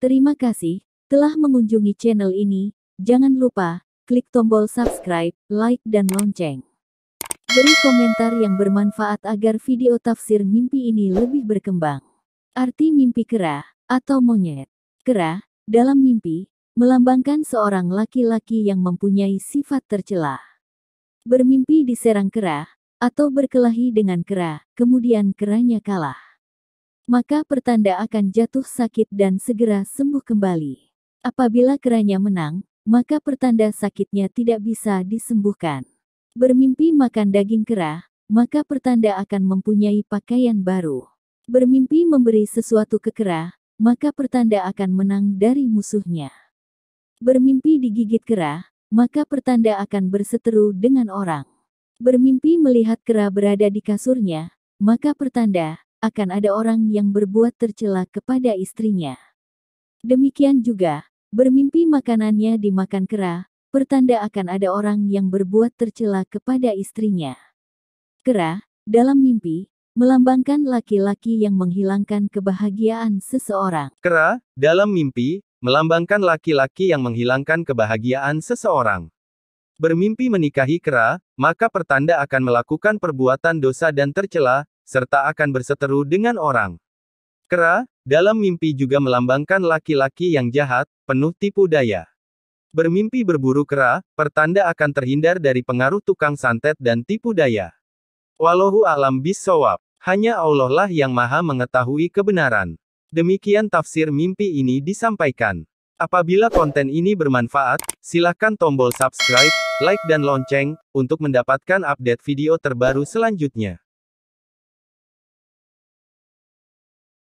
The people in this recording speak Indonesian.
Terima kasih telah mengunjungi channel ini. Jangan lupa klik tombol subscribe, like, dan lonceng. Beri komentar yang bermanfaat agar video tafsir mimpi ini lebih berkembang. Arti mimpi kera atau monyet. Kera dalam mimpi melambangkan seorang laki-laki yang mempunyai sifat tercela. Bermimpi diserang kera atau berkelahi dengan kera, kemudian keranya kalah maka pertanda akan jatuh sakit dan segera sembuh kembali. Apabila keranya menang, maka pertanda sakitnya tidak bisa disembuhkan. Bermimpi makan daging kera, maka pertanda akan mempunyai pakaian baru. Bermimpi memberi sesuatu ke kera, maka pertanda akan menang dari musuhnya. Bermimpi digigit kera, maka pertanda akan berseteru dengan orang. Bermimpi melihat kera berada di kasurnya, maka pertanda akan ada orang yang berbuat tercela kepada istrinya. Demikian juga, bermimpi makanannya dimakan kera, pertanda akan ada orang yang berbuat tercela kepada istrinya. Kera, dalam mimpi, melambangkan laki-laki yang menghilangkan kebahagiaan seseorang. Kera, dalam mimpi, melambangkan laki-laki yang menghilangkan kebahagiaan seseorang. Bermimpi menikahi kera, maka pertanda akan melakukan perbuatan dosa dan tercela, serta akan berseteru dengan orang. Kera, dalam mimpi juga melambangkan laki-laki yang jahat, penuh tipu daya. Bermimpi berburu kera, pertanda akan terhindar dari pengaruh tukang santet dan tipu daya. Walohu alam bisawab, hanya Allah lah yang maha mengetahui kebenaran. Demikian tafsir mimpi ini disampaikan. Apabila konten ini bermanfaat, silakan tombol subscribe, like dan lonceng, untuk mendapatkan update video terbaru selanjutnya.